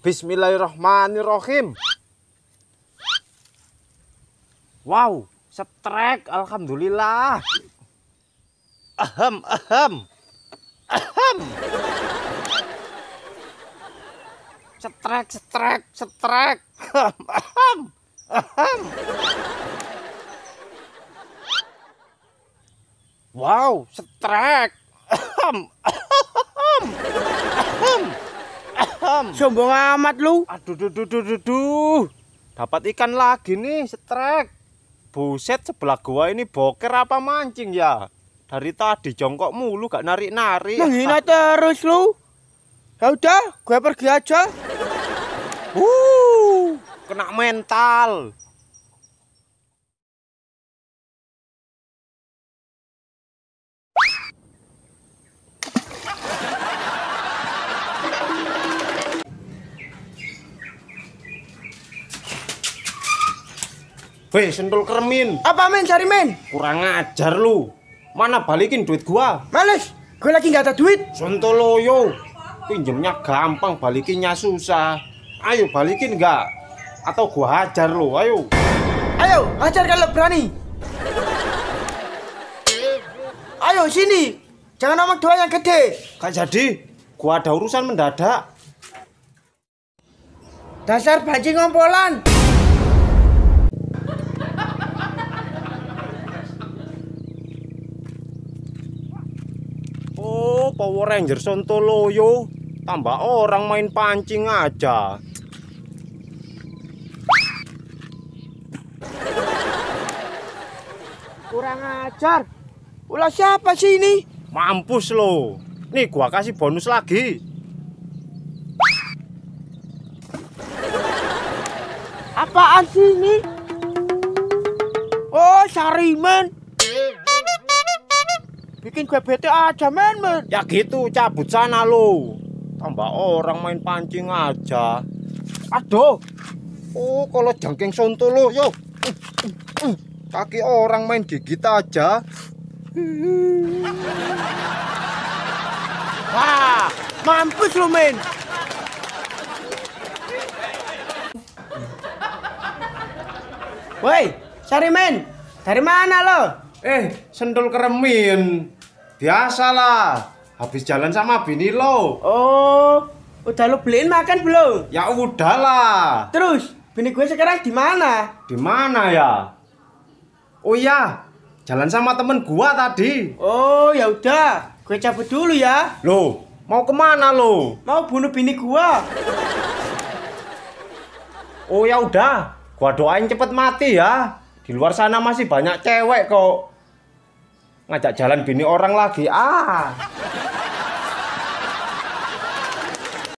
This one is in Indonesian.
Bismillahirrahmanirrahim. Wow, setrek. Alhamdulillah. Ahem, ahem. Ahem. Setrek, setrek, setrek. Ahem, ahem. ahem. Wow, setrek. Ahem, ahem. malam. Sombong amat lu. Aduh, duh, duh, duh, duh, duh. Dapat ikan lagi nih, setrek. Buset, sebelah gua ini boker apa mancing ya? Dari tadi jongkok mulu gak narik-narik. Menghina -narik. terus lu. Ya udah, gue pergi aja. Uh, kena mental. Weh, sentul kermin. Apa men, cari men? Kurang ajar lu. Mana balikin duit gua? Males, gua lagi nggak ada duit. Sentul loyo. Pinjemnya gampang, balikinnya susah. Ayo balikin nggak? Atau gua hajar lu, ayo. Ayo, hajar kalau berani. Ayo sini. Jangan nomor dua yang gede. Kak jadi. Gua ada urusan mendadak. Dasar bajing ngompolan. Power Ranger Sontoloyo tambah orang main pancing aja kurang ajar ulah siapa sih ini mampus lo nih gua kasih bonus lagi apaan sih ini oh sariman bikin gue bete aja men, men. ya gitu cabut sana lo tambah orang main pancing aja aduh oh kalau jangking sonto lo yo kaki orang main gigit aja wah mampus lo men woi cari men dari mana lo Eh, sendul keremin. Biasalah. Habis jalan sama bini lo. Oh, udah lo beliin makan belum? Ya udahlah. Terus, bini gue sekarang di mana? Di mana ya? Oh iya, jalan sama temen gua tadi. Oh, ya udah. Gue cabut dulu ya. Loh, mau kemana lo? Mau bunuh bini gua. Oh ya udah, gua doain cepet mati ya. Di luar sana masih banyak cewek kok ngajak jalan bini orang lagi ah